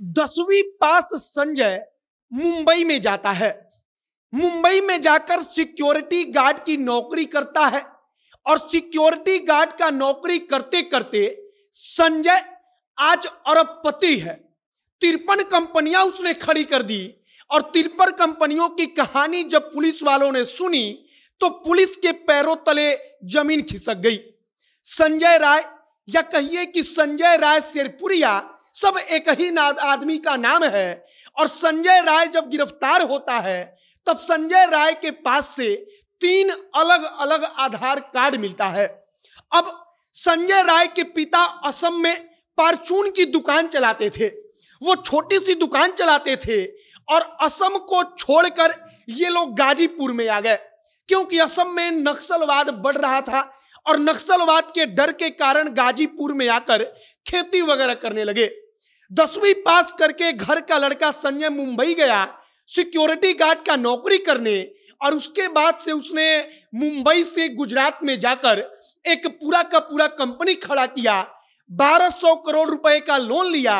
दसवीं पास संजय मुंबई में जाता है मुंबई में जाकर सिक्योरिटी गार्ड की नौकरी करता है और सिक्योरिटी गार्ड का नौकरी करते करते संजय आज अरबपति है तिरपन कंपनियां उसने खड़ी कर दी और तिरपन कंपनियों की कहानी जब पुलिस वालों ने सुनी तो पुलिस के पैरों तले जमीन खिसक गई संजय राय या कहिए कि संजय राय शेरपुरिया सब एक ही आदमी का नाम है और संजय राय जब गिरफ्तार होता है तब संजय राय के पास से तीन अलग अलग आधार कार्ड मिलता है अब संजय राय के पिता असम में पार्चून की दुकान चलाते थे वो छोटी सी दुकान चलाते थे और असम को छोड़कर ये लोग गाजीपुर में आ गए क्योंकि असम में नक्सलवाद बढ़ रहा था और नक्सलवाद के डर के कारण गाजीपुर में आकर खेती वगैरह करने लगे दसवीं पास करके घर का लड़का संजय मुंबई गया सिक्योरिटी गार्ड का नौकरी करने और उसके बाद से उसने मुंबई से गुजरात में जाकर एक पूरा का पूरा कंपनी खड़ा किया 1200 करोड़ रुपए का लोन लिया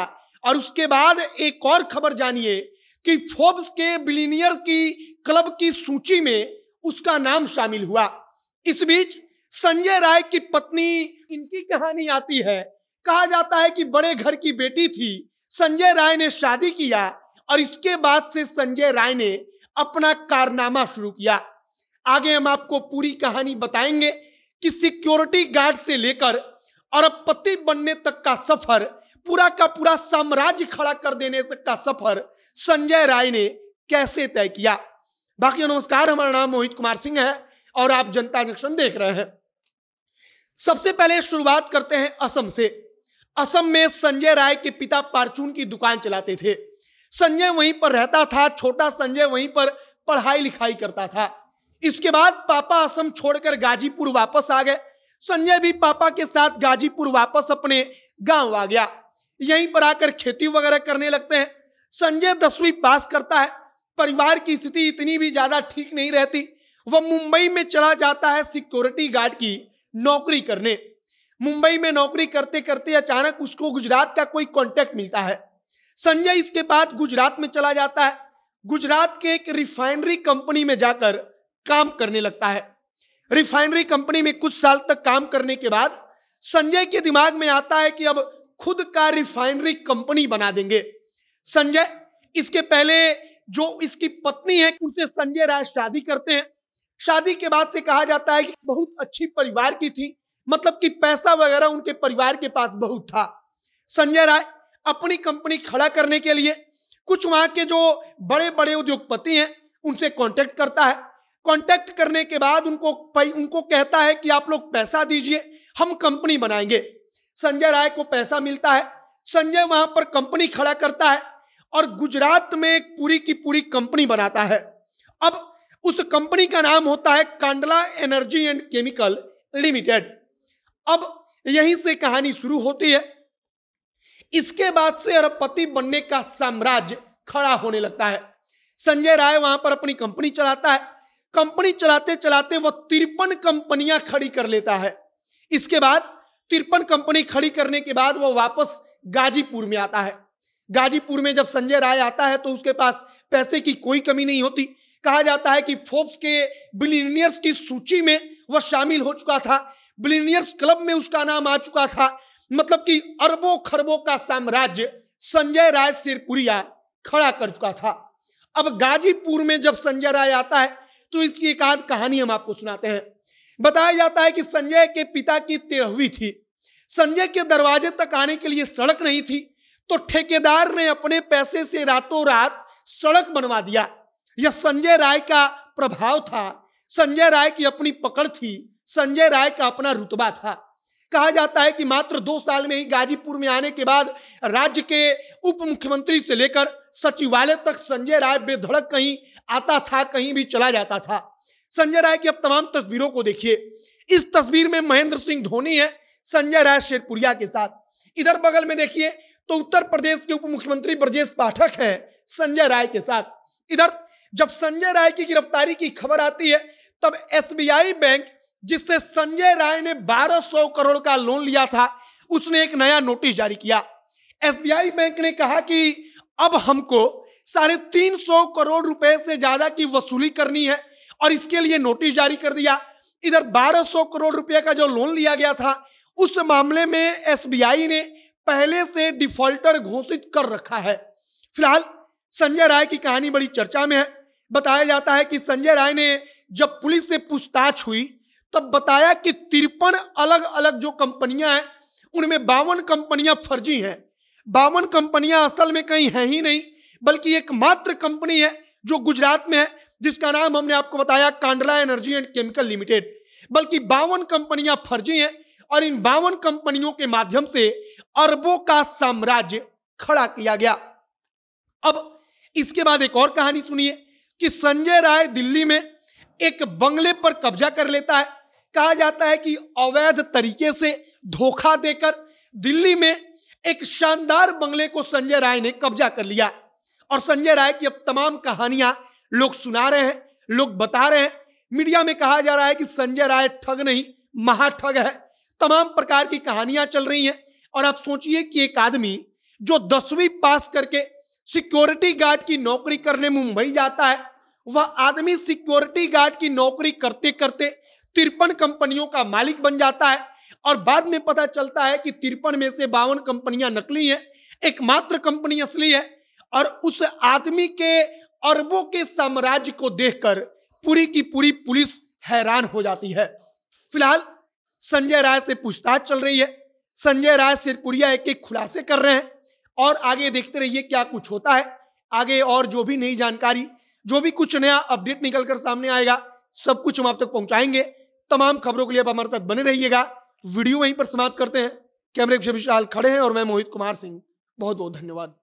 और उसके बाद एक और खबर जानिए कि फोर्ब्स के बिलीनियर की क्लब की सूची में उसका नाम शामिल हुआ इस बीच संजय राय की पत्नी इनकी कहानी आती है कहा जाता है कि बड़े घर की बेटी थी संजय राय ने शादी किया और इसके बाद से संजय राय ने अपना कारनामा शुरू किया आगे हम आपको पूरी कहानी बताएंगे कि सिक्योरिटी गार्ड से लेकर और अब पति बनने तक का सफर पूरा का पूरा साम्राज्य खड़ा कर देने तक का सफर संजय राय ने कैसे तय किया बाकी नमस्कार हमारा नाम मोहित कुमार सिंह है और आप जनता जंक्शन देख रहे हैं सबसे पहले शुरुआत करते हैं असम से असम में संजय राय के पिता पार्चून की दुकान चलाते थे संजय वहीं पर रहता था छोटा संजय वहीं पर पढ़ाई लिखाई करता था इसके बाद पापा असम छोड़कर गाजीपुर वापस आ गए संजय भी पापा के साथ गाजीपुर वापस अपने गांव आ गया यहीं पर आकर खेती वगैरह करने लगते हैं संजय दसवीं पास करता है परिवार की स्थिति इतनी भी ज्यादा ठीक नहीं रहती वह मुंबई में चला जाता है सिक्योरिटी गार्ड की नौकरी करने मुंबई में नौकरी करते करते अचानक उसको गुजरात का कोई कॉन्टेक्ट मिलता है संजय इसके बाद गुजरात में चला जाता है गुजरात के एक रिफाइनरी कंपनी में जाकर काम करने लगता है रिफाइनरी कंपनी में कुछ साल तक काम करने के बाद संजय के दिमाग में आता है कि अब खुद का रिफाइनरी कंपनी बना देंगे संजय इसके पहले जो इसकी पत्नी है उनसे संजय राय शादी करते हैं शादी के बाद से कहा जाता है कि बहुत अच्छी परिवार की थी मतलब कि पैसा वगैरह उनके परिवार के पास बहुत था संजय राय अपनी कंपनी खड़ा करने के लिए कुछ वहां के जो बड़े बड़े उद्योगपति हैं उनसे कांटेक्ट करता है कांटेक्ट करने के बाद उनको उनको कहता है कि आप लोग पैसा दीजिए हम कंपनी बनाएंगे संजय राय को पैसा मिलता है संजय वहां पर कंपनी खड़ा करता है और गुजरात में एक पूरी की पूरी कंपनी बनाता है अब उस कंपनी का नाम होता है Kandla energy and chemical limited अब यहीं से कहानी शुरू होती है इसके बाद से अरबपति बनने का साम्राज्य खड़ा होने लगता है संजय राय वहां पर अपनी कंपनी चलाता है कंपनी चलाते चलाते वह तिरपन कंपनियां खड़ी कर लेता है इसके बाद तिरपन कंपनी खड़ी करने के बाद वह वापस गाजीपुर में आता है गाजीपुर में जब संजय राय आता है तो उसके पास पैसे की कोई कमी नहीं होती कहा जाता है कि फोर्ब्स के बिलीनियर्स की सूची में वह शामिल हो चुका था बिलीनियर्स क्लब में उसका नाम आ चुका था मतलब कि अरबों खरबों का साम्राज्य संजय राय सिरपुरिया खड़ा कर चुका था अब गाजीपुर में जब संजय राय आता है तो इसकी एक आध कहानी हम आपको सुनाते हैं बताया जाता है कि संजय के पिता की तेरहवीं थी संजय के दरवाजे तक आने के लिए सड़क नहीं थी तो ठेकेदार ने अपने पैसे से रातों रात सड़क बनवा दिया यह संजय राय का प्रभाव था संजय राय की अपनी पकड़ थी संजय राय का अपना रुतबा था कहा जाता है कि मात्र दो साल में ही गाजीपुर में आने के बाद राज्य के उप मुख्यमंत्री से लेकर सचिवालय तक संजय राय बेधड़क कहीं आता था कहीं भी चला जाता था संजय राय की अब तमाम तस्वीरों को देखिए इस तस्वीर में महेंद्र सिंह धोनी है संजय राय शेरपुरिया के साथ इधर बगल में देखिए तो उत्तर प्रदेश के उप मुख्यमंत्री ब्रजेश पाठक है संजय राय के साथ इधर जब संजय राय की गिरफ्तारी की खबर आती है तब एसबीआई बैंक जिससे संजय राय ने 1200 करोड़ का लोन लिया था उसने एक नया नोटिस जारी किया एसबीआई बैंक ने कहा कि अब हमको साढ़े तीन सौ करोड़ रुपए से ज्यादा की वसूली करनी है और इसके लिए नोटिस जारी कर दिया इधर 1200 करोड़ रुपए का जो लोन लिया गया था उस मामले में एसबीआई ने पहले से डिफॉल्टर घोषित कर रखा है फिलहाल संजय राय की कहानी बड़ी चर्चा में है बताया जाता है कि संजय राय ने जब पुलिस से पूछताछ हुई तब बताया कि तिरपन अलग अलग जो कंपनियां हैं उनमें बावन कंपनियां फर्जी हैं बावन कंपनियां असल में कहीं है ही नहीं बल्कि एकमात्र कंपनी है जो गुजरात में है जिसका नाम हमने आपको बताया Kandla energy and chemical limited बल्कि बावन कंपनियां फर्जी हैं और इन बावन कंपनियों के माध्यम से अरबों का साम्राज्य खड़ा किया गया अब इसके बाद एक और कहानी सुनिए कि संजय राय दिल्ली में एक बंगले पर कब्जा कर लेता है कहा जाता है कि अवैध तरीके से धोखा देकर दिल्ली में एक शानदार बंगले को संजय राय ने कब्जा कर लिया और संजय राय की अब तमाम कहानियां लोग सुना रहे हैं लोग बता रहे हैं मीडिया में कहा जा रहा है कि संजय राय ठग नहीं महाठग है तमाम प्रकार की कहानियां चल रही हैं और आप सोचिए कि एक आदमी जो दसवीं पास करके सिक्योरिटी गार्ड की नौकरी करने मुंबई जाता है वह आदमी सिक्योरिटी गार्ड की नौकरी करते करते तिरपन कंपनियों का मालिक बन जाता है और बाद में पता चलता है कि तिरपन में से बावन कंपनियां नकली हैं एकमात्र कंपनी असली है और उस आदमी के अरबों के साम्राज्य को देखकर पूरी की पूरी पुलिस हैरान हो जाती है फिलहाल संजय राय से पूछताछ चल रही है संजय राय सिरपुरिया एक एक खुलासे कर रहे हैं और आगे देखते रहिए क्या कुछ होता है आगे और जो भी नई जानकारी जो भी कुछ नया अपडेट निकलकर सामने आएगा सब कुछ हम आप तक पहुंचाएंगे तमाम खबरों के लिए आप हमारे साथ बने रहिएगा वीडियो वहीं पर समाप्त करते हैं कैमरे विशाल खड़े हैं और मैं मोहित कुमार सिंह बहुत बहुत धन्यवाद